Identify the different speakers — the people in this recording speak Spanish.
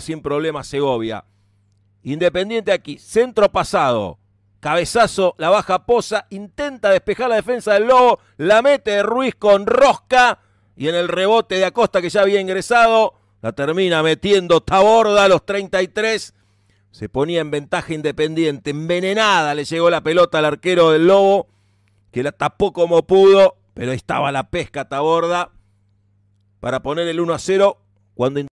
Speaker 1: sin problema Segovia. Independiente aquí, centro
Speaker 2: pasado, cabezazo, la baja posa, intenta despejar la defensa del Lobo, la mete Ruiz con rosca y en el rebote de Acosta que ya había ingresado, la termina metiendo Taborda a los 33. Se ponía en ventaja Independiente, envenenada le llegó la pelota al arquero del Lobo, que la tapó como pudo,
Speaker 1: pero estaba la pesca Taborda para poner el 1 a 0 cuando